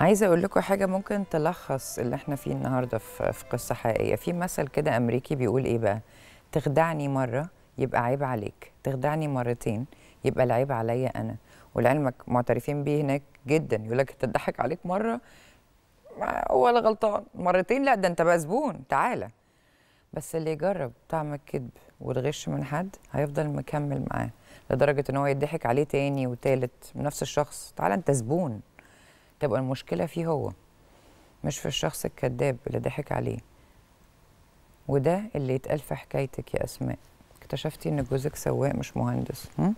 عايزه اقول لكم حاجه ممكن تلخص اللي احنا فيه النهارده في قصه حقيقيه في مثل كده امريكي بيقول ايه بقى تخدعني مره يبقى عيب عليك تخدعني مرتين يبقى العيب عليا انا ولعلمك معترفين بيه هناك جدا يقول لك تضحك عليك مره هو اللي غلطان مرتين لا ده انت بقى زبون تعالى بس اللي يجرب طعم الكذب والغش من حد هيفضل مكمل معاه لدرجه ان هو يضحك عليه تاني وتالت من نفس الشخص تعالى انت زبون تبقى المشكله فيه هو مش في الشخص الكذاب اللي ضحك عليه وده اللي يتقال في حكايتك يا اسماء اكتشفتي ان جوزك سواق مش مهندس هم؟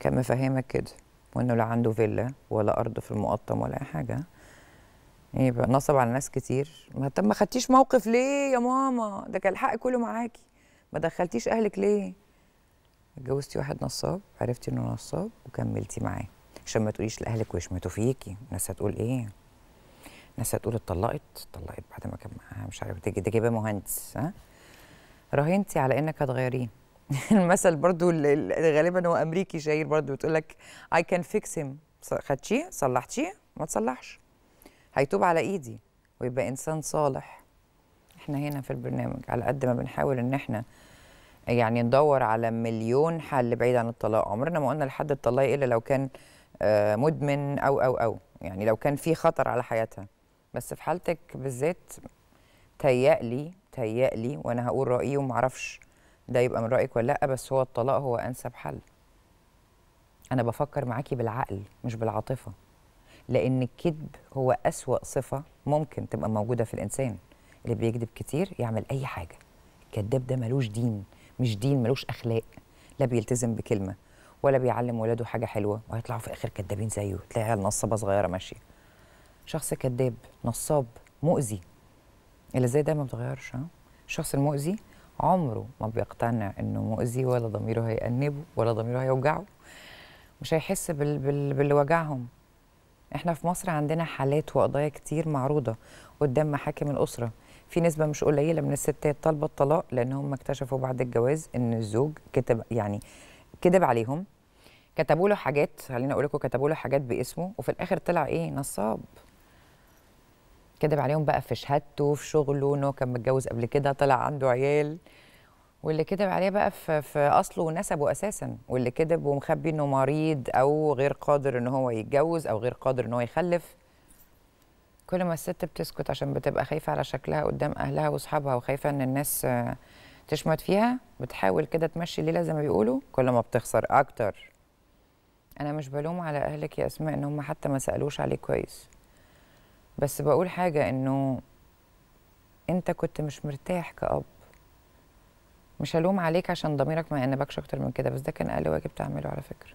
كان مفهمك كده وانه لا عنده فيلا ولا ارض في المقطم ولا اي حاجه يبقى نصب على ناس كتير ما طب ما خدتيش موقف ليه يا ماما ده كان الحق كله معاكي ما دخلتيش اهلك ليه اتجوزتي واحد نصاب عرفتي انه نصاب وكملتي معاه عشان ما تقوليش لاهلك ويشمتوا فيكي الناس هتقول ايه الناس هتقول اتطلقت اتطلقت بعد ما كان معاها مش عارف ده جايبه مهندس ها راهنتي على انك هتغيريه المثل برضو غالبا هو امريكي شهير برضو بتقول لك اي كان فيكس هيم خدتيه صلحتيه ما تصلحش هيتوب على ايدي ويبقى انسان صالح احنا هنا في البرنامج على قد ما بنحاول ان احنا يعني ندور على مليون حل بعيد عن الطلاق عمرنا ما قلنا لحد الطلاق الا لو كان آه، مدمن او او او يعني لو كان في خطر على حياتها بس في حالتك بالذات تيألي تيألي وانا هقول رايي ومعرفش ده يبقى من رايك ولا لا بس هو الطلاق هو انسب حل انا بفكر معاكي بالعقل مش بالعاطفه لان الكذب هو اسوا صفه ممكن تبقى موجوده في الانسان اللي بيكذب كتير يعمل اي حاجه الكذاب ده ملوش دين مش دين ملوش اخلاق لا بيلتزم بكلمه ولا بيعلم ولاده حاجه حلوه وهيطلعوا في الاخر كدابين زيه تلاقي عيال نصابه صغيره ماشيه شخص كذاب نصاب مؤذي اللي زي ده ما بتغيرش ها الشخص المؤذي عمره ما بيقتنع انه مؤذي ولا ضميره هيأنبه ولا ضميره هيوجعه مش هيحس بال... بال... باللي وجعهم احنا في مصر عندنا حالات وقضايا كتير معروضه قدام محاكم الاسره في نسبه مش قليله من الستات طالبه الطلاق لان هم اكتشفوا بعد الجواز ان الزوج كتب يعني كذب عليهم كتبوا له حاجات خليني اقول لكم كتبوا له حاجات باسمه وفي الاخر طلع ايه نصاب كذب عليهم بقى في شهادته في شغله ان هو كان متجوز قبل كده طلع عنده عيال واللي كذب عليه بقى في, في اصله ونسبه اساسا واللي كذب ومخبي انه مريض او غير قادر ان هو يتجوز او غير قادر ان هو يخلف كل ما الست بتسكت عشان بتبقى خايفه على شكلها قدام اهلها واصحابها وخايفه ان الناس آه، تشمت فيها بتحاول كده تمشي الليله زي ما بيقولوا كل ما بتخسر اكتر انا مش بلوم على اهلك يا اسماء ان هم حتى ما سالوش عليك كويس بس بقول حاجه انه انت كنت مش مرتاح كأب مش هلوم عليك عشان ضميرك ما يأنبكش اكتر من كده بس ده كان اقل واجب تعمله على فكره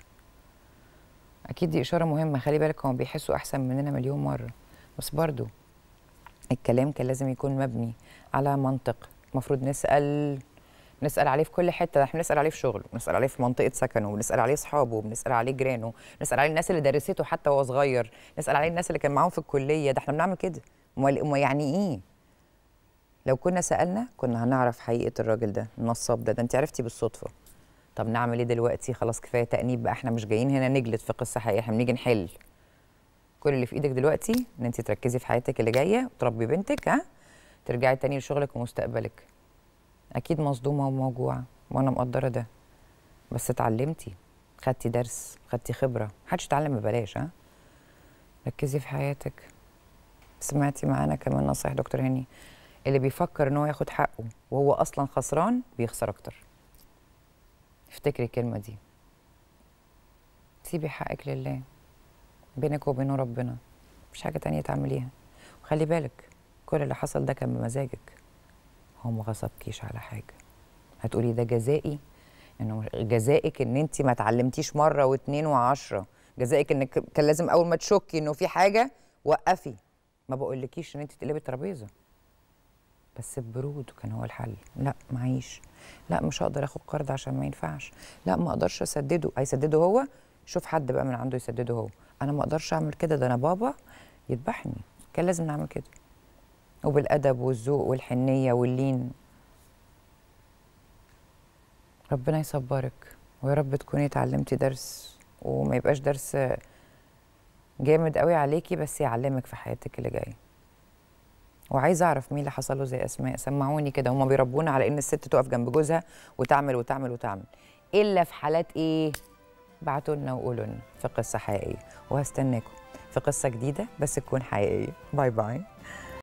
اكيد دي اشاره مهمه خلي بالك هم بيحسوا احسن مننا مليون مره بس برضو الكلام كان لازم يكون مبني على منطق المفروض نسال بنسال عليه في كل حته احنا بنسال عليه في شغله بنسال عليه في منطقه سكنه بنسال عليه اصحابه بنسال عليه جيرانه بنسال عليه الناس اللي درسته حتى وهو صغير نسال عليه الناس اللي كان معاهم في الكليه ده احنا بنعمل كده امال يعني ايه لو كنا سالنا كنا هنعرف حقيقه الراجل ده النصاب ده ده انت عرفتي بالصدفه طب نعمل ايه دلوقتي خلاص كفايه تانيب بقى احنا مش جايين هنا نجلد في قصه حقيقيه احنا بنيجي نحل كل اللي في ايدك دلوقتي ان انت تركزي في حياتك اللي جايه وتربي بنتك ها ترجعي تاني لشغلك ومستقبلك اكيد مصدومه وموجوعه وانا مقدره ده بس اتعلمتي خدتي درس خدتي خبره محدش اتعلم ببلاش ها ركزي في حياتك سمعتي معانا كمان نصيحه دكتور هاني اللي بيفكر ان هو ياخد حقه وهو اصلا خسران بيخسر اكتر افتكري الكلمه دي سيبي حقك لله بينك وبينه ربنا مش حاجه تانية تعمليها وخلي بالك كل اللي حصل ده كان بمزاجك هو ما غصبكيش على حاجه هتقولي ده جزائي انه جزائك ان انت ما اتعلمتيش مره واتنين وعشره جزائك انك كان لازم اول ما تشكي انه في حاجه وقفي ما بقولكيش ان انت تقلبي الترابيزه بس البرود كان هو الحل لا معيش لا مش هقدر اخد قرض عشان ما ينفعش لا ما اقدرش اسدده هيسدده هو شوف حد بقى من عنده يسدده هو انا ما اقدرش اعمل كده ده انا بابا يذبحني كان لازم نعمل كده وبالأدب والذوق والحنية واللين ربنا يصبرك ويا رب تكوني اتعلمتي درس وما يبقاش درس جامد قوي عليكي بس يعلمك في حياتك اللي جايه وعايزه اعرف مين اللي حصل له زي اسماء سمعوني كده هما بيربونا على ان الست تقف جنب جوزها وتعمل وتعمل وتعمل الا في حالات ايه بعتوا لنا وقولوا لنا في قصه حقيقيه وهستناكم في قصه جديده بس تكون حقيقيه باي باي